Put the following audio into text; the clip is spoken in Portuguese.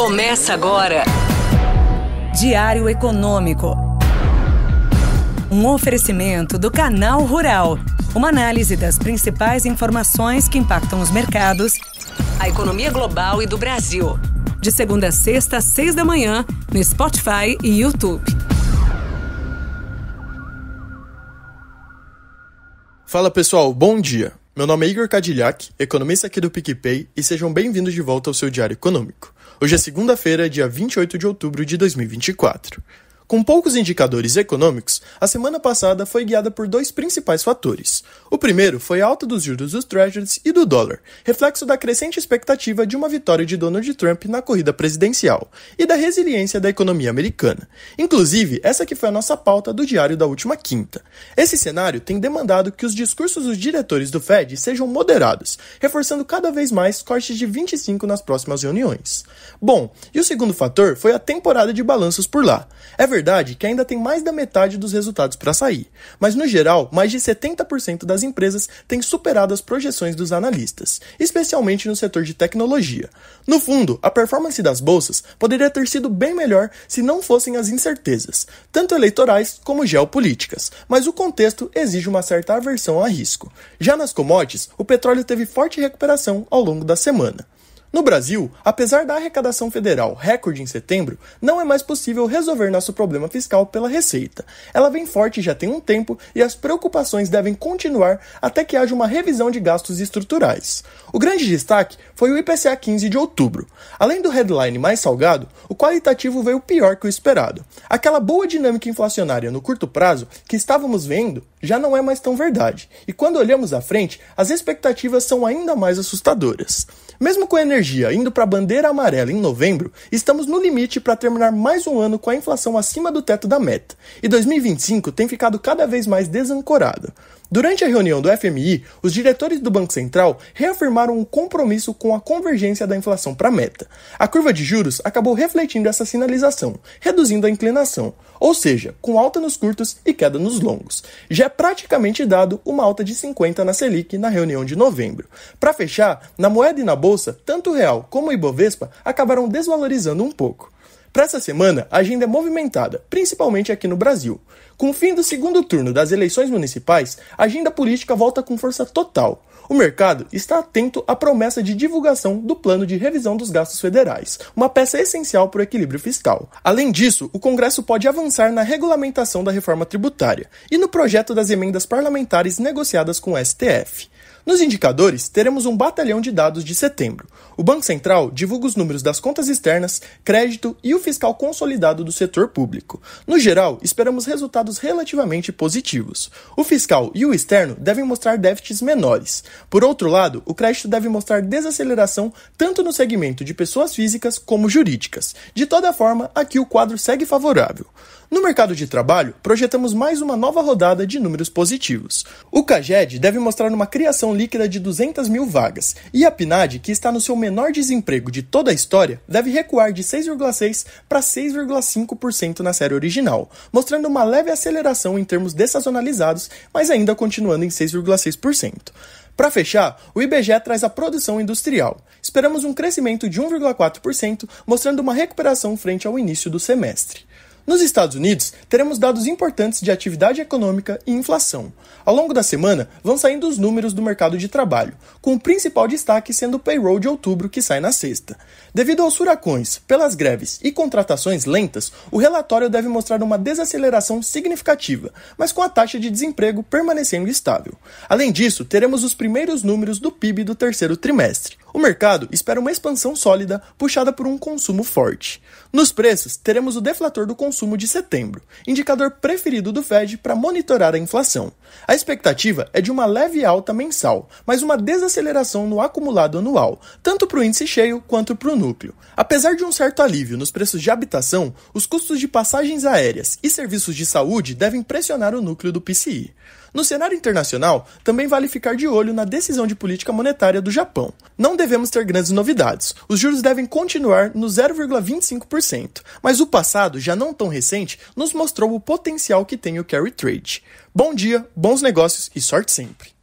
Começa agora. Diário Econômico. Um oferecimento do Canal Rural. Uma análise das principais informações que impactam os mercados, a economia global e do Brasil. De segunda a sexta, às seis da manhã, no Spotify e YouTube. Fala pessoal, bom dia. Meu nome é Igor Cadilhac, economista aqui do PicPay, e sejam bem-vindos de volta ao seu Diário Econômico. Hoje é segunda-feira, dia 28 de outubro de 2024. Com poucos indicadores econômicos, a semana passada foi guiada por dois principais fatores. O primeiro foi a alta dos juros dos Treasuries e do dólar, reflexo da crescente expectativa de uma vitória de Donald Trump na corrida presidencial e da resiliência da economia americana. Inclusive, essa que foi a nossa pauta do diário da última quinta. Esse cenário tem demandado que os discursos dos diretores do Fed sejam moderados, reforçando cada vez mais cortes de 25 nas próximas reuniões. Bom, e o segundo fator foi a temporada de balanços por lá. É verdade verdade que ainda tem mais da metade dos resultados para sair, mas no geral, mais de 70% das empresas têm superado as projeções dos analistas, especialmente no setor de tecnologia. No fundo, a performance das bolsas poderia ter sido bem melhor se não fossem as incertezas, tanto eleitorais como geopolíticas, mas o contexto exige uma certa aversão a risco. Já nas commodities, o petróleo teve forte recuperação ao longo da semana. No Brasil, apesar da arrecadação federal recorde em setembro, não é mais possível resolver nosso problema fiscal pela Receita. Ela vem forte já tem um tempo e as preocupações devem continuar até que haja uma revisão de gastos estruturais. O grande destaque foi o IPCA 15 de outubro. Além do headline mais salgado, o qualitativo veio pior que o esperado. Aquela boa dinâmica inflacionária no curto prazo que estávamos vendo já não é mais tão verdade, e quando olhamos à frente, as expectativas são ainda mais assustadoras. Mesmo com a energia indo para a bandeira amarela em novembro, estamos no limite para terminar mais um ano com a inflação acima do teto da meta, e 2025 tem ficado cada vez mais desancorada. Durante a reunião do FMI, os diretores do Banco Central reafirmaram um compromisso com a convergência da inflação para a meta. A curva de juros acabou refletindo essa sinalização, reduzindo a inclinação, ou seja, com alta nos curtos e queda nos longos. Já é praticamente dado uma alta de 50 na Selic na reunião de novembro. Para fechar, na moeda e na bolsa, tanto o real como o Ibovespa acabaram desvalorizando um pouco. Para essa semana, a agenda é movimentada, principalmente aqui no Brasil. Com o fim do segundo turno das eleições municipais, a agenda política volta com força total. O mercado está atento à promessa de divulgação do plano de revisão dos gastos federais, uma peça essencial para o equilíbrio fiscal. Além disso, o Congresso pode avançar na regulamentação da reforma tributária e no projeto das emendas parlamentares negociadas com o STF. Nos indicadores, teremos um batalhão de dados de setembro. O Banco Central divulga os números das contas externas, crédito e o fiscal consolidado do setor público. No geral, esperamos resultados relativamente positivos. O fiscal e o externo devem mostrar déficits menores. Por outro lado, o crédito deve mostrar desaceleração tanto no segmento de pessoas físicas como jurídicas. De toda forma, aqui o quadro segue favorável. No mercado de trabalho, projetamos mais uma nova rodada de números positivos. O CAGED deve mostrar uma criação previsão líquida de 200 mil vagas, e a PNAD, que está no seu menor desemprego de toda a história, deve recuar de 6,6% para 6,5% na série original, mostrando uma leve aceleração em termos dessazonalizados, mas ainda continuando em 6,6%. Para fechar, o IBGE traz a produção industrial. Esperamos um crescimento de 1,4%, mostrando uma recuperação frente ao início do semestre. Nos Estados Unidos, teremos dados importantes de atividade econômica e inflação. Ao longo da semana, vão saindo os números do mercado de trabalho, com o principal destaque sendo o payroll de outubro, que sai na sexta. Devido aos furacões, pelas greves e contratações lentas, o relatório deve mostrar uma desaceleração significativa, mas com a taxa de desemprego permanecendo estável. Além disso, teremos os primeiros números do PIB do terceiro trimestre. O mercado espera uma expansão sólida, puxada por um consumo forte. Nos preços, teremos o deflator do consumo consumo de setembro, indicador preferido do Fed para monitorar a inflação. A expectativa é de uma leve alta mensal, mas uma desaceleração no acumulado anual, tanto para o índice cheio quanto para o núcleo. Apesar de um certo alívio nos preços de habitação, os custos de passagens aéreas e serviços de saúde devem pressionar o núcleo do PCI. No cenário internacional, também vale ficar de olho na decisão de política monetária do Japão. Não devemos ter grandes novidades. Os juros devem continuar no 0,25%, mas o passado, já não tão recente, nos mostrou o potencial que tem o carry trade. Bom dia, bons negócios e sorte sempre!